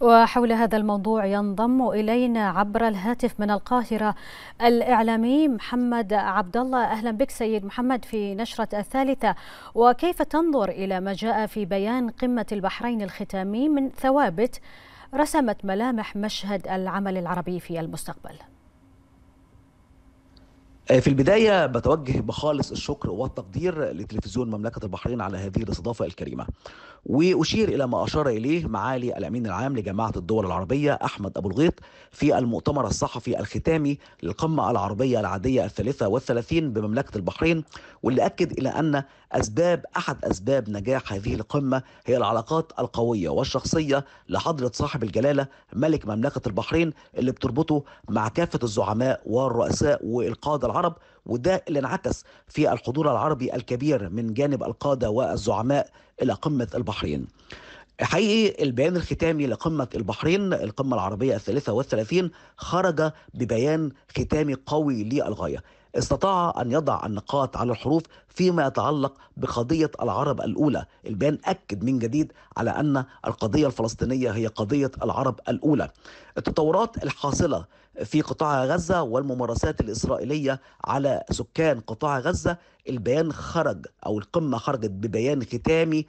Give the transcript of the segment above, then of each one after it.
وحول هذا الموضوع ينضم الينا عبر الهاتف من القاهره الاعلامي محمد عبد الله اهلا بك سيد محمد في نشره الثالثه وكيف تنظر الى ما جاء في بيان قمه البحرين الختامي من ثوابت رسمت ملامح مشهد العمل العربي في المستقبل في البداية بتوجه بخالص الشكر والتقدير لتلفزيون مملكة البحرين على هذه الاستضافة الكريمة وأشير إلى ما أشار إليه معالي الأمين العام لجماعة الدول العربية أحمد أبو الغيط في المؤتمر الصحفي الختامي للقمة العربية العادية الثالثة والثلاثين بمملكة البحرين واللي أكد إلى أن أسباب أحد أسباب نجاح هذه القمة هي العلاقات القوية والشخصية لحضرة صاحب الجلالة ملك مملكة البحرين اللي بتربطه مع كافة الزعماء والرؤساء والقادة العربية العرب وده اللي انعكس في الحضور العربي الكبير من جانب القادة والزعماء إلى قمة البحرين حقيقي البيان الختامي لقمة البحرين القمة العربية الثالثة والثلاثين خرج ببيان ختامي قوي للغاية استطاع أن يضع النقاط على الحروف فيما يتعلق بقضية العرب الأولى البيان أكد من جديد على أن القضية الفلسطينية هي قضية العرب الأولى التطورات الحاصلة في قطاع غزة والممارسات الإسرائيلية على سكان قطاع غزة البيان خرج أو القمة خرجت ببيان ختامي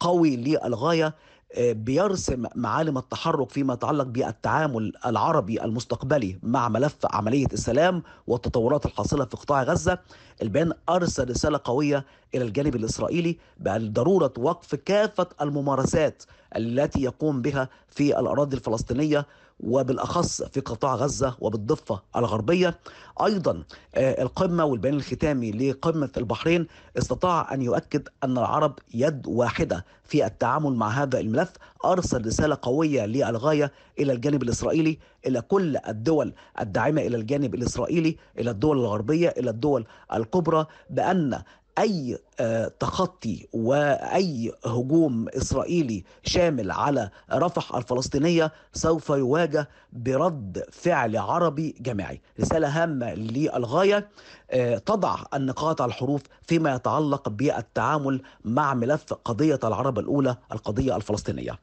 قوي للغاية بيرسم معالم التحرك فيما يتعلق بالتعامل العربي المستقبلي مع ملف عملية السلام والتطورات الحاصلة في قطاع غزة البيان أرسل رسالة قوية إلى الجانب الإسرائيلي بأن ضرورة وقف كافة الممارسات التي يقوم بها في الأراضي الفلسطينية وبالاخص في قطاع غزه وبالضفه الغربيه ايضا آه، القمه والبيان الختامي لقمه البحرين استطاع ان يؤكد ان العرب يد واحده في التعامل مع هذا الملف ارسل رساله قويه للغايه الى الجانب الاسرائيلي الى كل الدول الداعمه الى الجانب الاسرائيلي الى الدول الغربيه الى الدول الكبرى بان اي آه، تخطي واي هجوم اسرائيلي شامل على رفح الفلسطينيه سوف يواجه برد فعل عربي جماعي رساله هامه للغايه آه، تضع النقاط على الحروف فيما يتعلق بالتعامل مع ملف قضيه العرب الاولى القضيه الفلسطينيه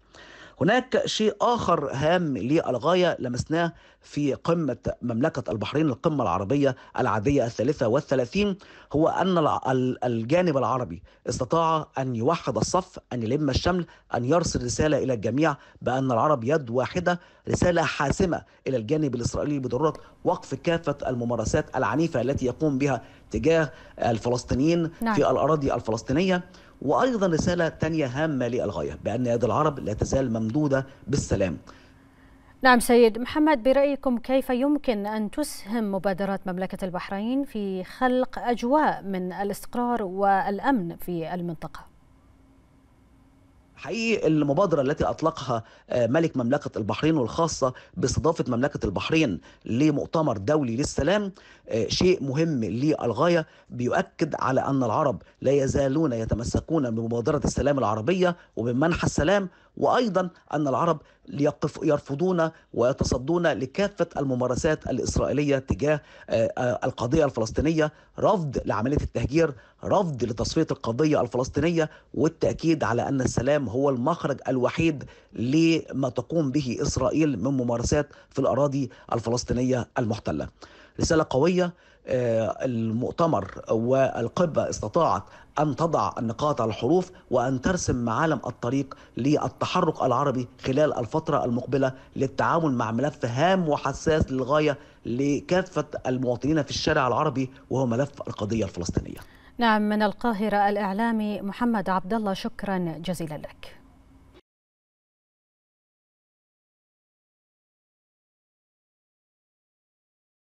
هناك شيء آخر هام للغاية لمسناه في قمة مملكة البحرين القمة العربية العادية الثالثة والثلاثين هو أن الجانب العربي استطاع أن يوحد الصف أن يلم الشمل أن يرسل رسالة إلى الجميع بأن العرب يد واحدة رسالة حاسمة إلى الجانب الإسرائيلي بضرورة وقف كافة الممارسات العنيفة التي يقوم بها تجاه الفلسطينيين نعم. في الأراضي الفلسطينية وأيضا رسالة تانية هامة للغاية بأن يد العرب لا تزال ممدودة بالسلام نعم سيد محمد برأيكم كيف يمكن أن تسهم مبادرات مملكة البحرين في خلق أجواء من الاستقرار والأمن في المنطقة؟ حقيقي المبادرة التي أطلقها آه، ملك مملكة البحرين والخاصة باستضافة مملكة البحرين لمؤتمر دولي للسلام آه، شيء مهم للغاية بيؤكد على أن العرب لا يزالون يتمسكون بمبادرة السلام العربية وبمنح السلام وأيضا أن العرب يقف يرفضون ويتصدون لكافة الممارسات الإسرائيلية تجاه آه، القضية الفلسطينية رفض لعملية التهجير رفض لتصفية القضية الفلسطينية والتأكيد على أن السلام هو المخرج الوحيد لما تقوم به إسرائيل من ممارسات في الأراضي الفلسطينية المحتلة رسالة قوية آه، المؤتمر والقبة استطاعت أن تضع النقاط على الحروف وأن ترسم معالم الطريق للتحرك العربي خلال الفترة المقبلة للتعامل مع ملف هام وحساس للغاية لكافة المواطنين في الشارع العربي وهو ملف القضية الفلسطينية نعم من القاهرة الإعلامي محمد عبد الله شكرا جزيلا لك